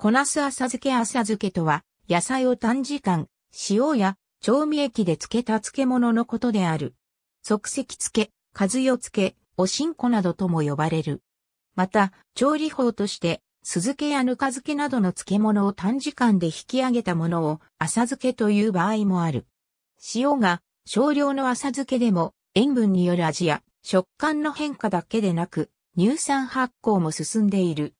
こなす浅漬け浅漬けとは、野菜を短時間、塩や調味液で漬けた漬物のことである。即席漬け、数よ漬け、おしんこなどとも呼ばれる。また、調理法として、酢漬けやぬか漬けなどの漬物を短時間で引き上げたものを浅漬けという場合もある。塩が少量の浅漬けでも塩分による味や食感の変化だけでなく乳酸発酵も進んでいる。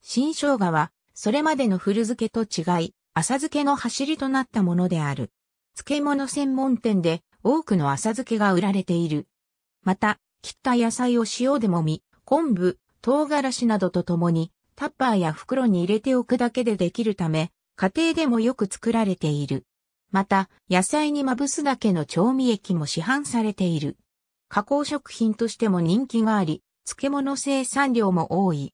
新生姜はそれまでの古漬けと違い、浅漬けの走りとなったものである。漬物専門店で多くの浅漬けが売られている。また、切った野菜を塩でもみ、昆布、唐辛子などとともに、タッパーや袋に入れておくだけでできるため、家庭でもよく作られている。また、野菜にまぶすだけの調味液も市販されている。加工食品としても人気があり、漬物生産量も多い。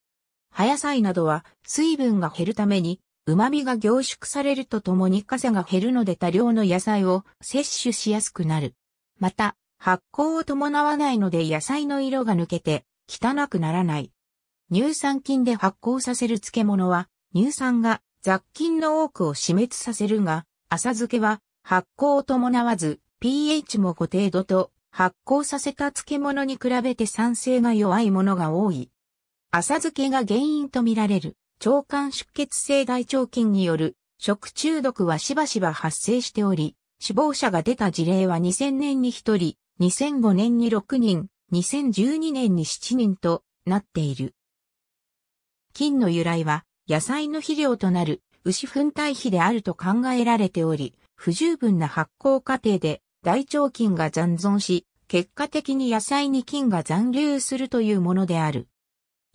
葉野菜などは水分が減るために旨味が凝縮されるとともに傘が減るので多量の野菜を摂取しやすくなる。また、発酵を伴わないので野菜の色が抜けて汚くならない。乳酸菌で発酵させる漬物は乳酸が雑菌の多くを死滅させるが、浅漬けは発酵を伴わず pH も5程度と発酵させた漬物に比べて酸性が弱いものが多い。浅漬けが原因とみられる腸管出血性大腸菌による食中毒はしばしば発生しており、死亡者が出た事例は2000年に1人、2005年に6人、2012年に7人となっている。菌の由来は野菜の肥料となる牛粉堆肥であると考えられており、不十分な発酵過程で大腸菌が残存し、結果的に野菜に菌が残留するというものである。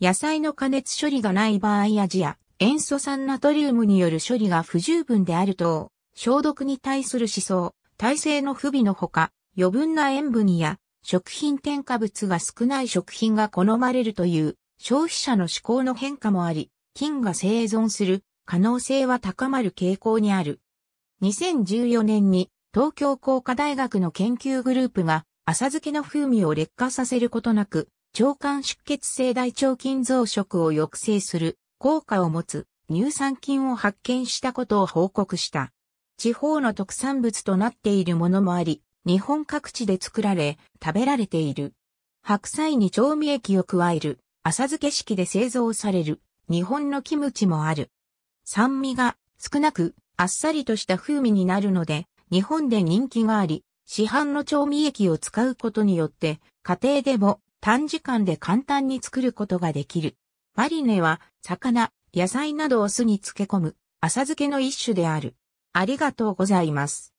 野菜の加熱処理がない場合アジア、塩素酸ナトリウムによる処理が不十分であると、消毒に対する思想、体制の不備のほか、余分な塩分や食品添加物が少ない食品が好まれるという消費者の思考の変化もあり、菌が生存する可能性は高まる傾向にある。2014年に東京工科大学の研究グループが浅漬けの風味を劣化させることなく腸管出血性大腸菌増殖を抑制する効果を持つ乳酸菌を発見したことを報告した。地方の特産物となっているものもあり、日本各地で作られ、食べられている。白菜に調味液を加える、浅漬け式で製造される、日本のキムチもある。酸味が少なく、あっさりとした風味になるので、日本で人気があり、市販の調味液を使うことによって、家庭でも短時間で簡単に作ることができる。マリネは、魚、野菜などを酢に漬け込む、浅漬けの一種である。ありがとうございます。